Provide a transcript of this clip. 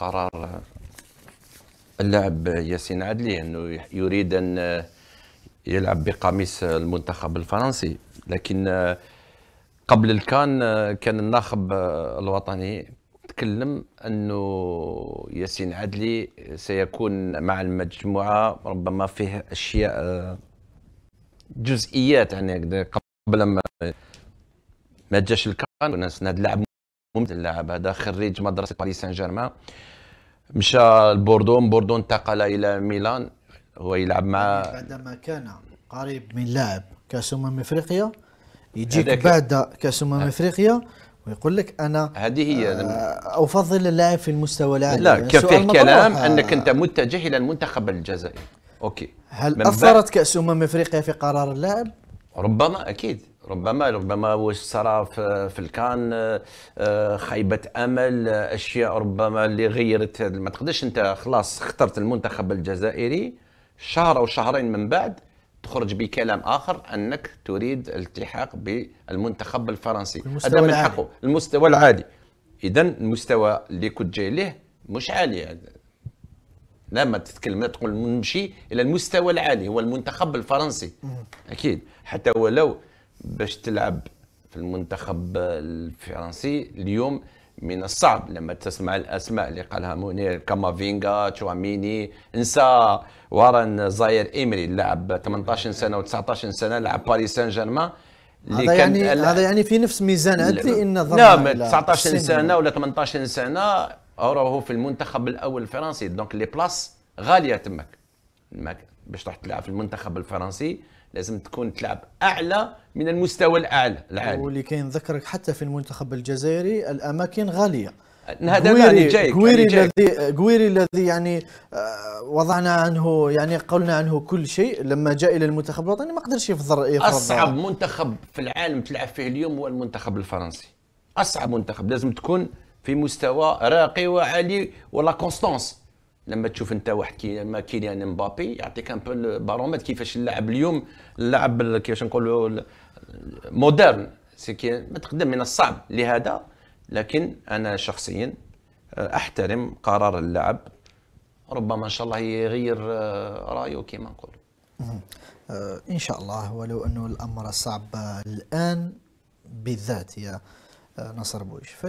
قرار اللاعب ياسين عدلي انه يريد ان يلعب بقميص المنتخب الفرنسي لكن قبل الكان كان الناخب الوطني تكلم انه ياسين عدلي سيكون مع المجموعه ربما فيه اشياء جزئيات يعني قبل ما ما جاش الكان الناس نادي لعب ممتاز اللاعب هذا خريج مدرسه باريس سان جيرمان مشى لبوردو من بوردو انتقل الى ميلان هو يلعب مع يعني بعدما كان قريب من لاعب كاس امم افريقيا يجيك بعد كاس امم افريقيا ويقول لك انا هذه هي آه افضل اللاعب في المستوى العالي لا يعني كان فيه كلام انك انت متجه الى المنتخب الجزائري اوكي هل اثرت كاس امم افريقيا في قرار اللاعب؟ ربما اكيد ربما ربما واش صرا في الكان آه، آه، خيبه امل آه، اشياء ربما اللي غيرت ما تقدرش انت خلاص اخترت المنتخب الجزائري شهر او شهرين من بعد تخرج بكلام اخر انك تريد الالتحاق بالمنتخب الفرنسي هذا من حقه المستوى العادي اذا المستوى اللي كنت جاي له مش عالي لا لما تتكلم تقول نمشي الى المستوى العالي هو المنتخب الفرنسي اكيد حتى ولو باش تلعب في المنتخب الفرنسي اليوم من الصعب لما تسمع الاسماء اللي قالها مونير كامافينغا تشواميني انسى وارن زاير ايمري لعب 18 سنه و19 سنه لعب باريس سان جيرمان اللي هذا كان يعني- هذا يعني في نفس ميزان عدلي ان نعم، لا 19 سنه ولا 18 سنه راهو في المنتخب الاول الفرنسي دونك لي بلاص غاليه تماك باش تروح تلعب في المنتخب الفرنسي لازم تكون تلعب اعلى من المستوى الاعلى العالي واللي كاين ذكرك حتى في المنتخب الجزائري الاماكن غاليه هذا يعني جايك قويري الذي قويري الذي يعني آه، وضعنا عنه يعني قلنا عنه كل شيء لما جاء الى المنتخب الوطني ما قدرش يفضل اصعب منتخب في العالم تلعب فيه اليوم هو المنتخب الفرنسي اصعب منتخب لازم تكون في مستوى راقي وعالي ولا كونستانس لما تشوف انت واحد كي ما كيليان مبابي يعطيك ان بو البارومتر كيفاش اللاعب اليوم اللاعب كيفاش نقولوا مودرن سي ما تقدم من الصعب لهذا لكن انا شخصيا آه، احترم قرار اللاعب ربما ان شاء الله يغير آه، رايه كيما نقول آه، ان شاء الله ولو انه الامر صعب الان بالذات يا نصر بوش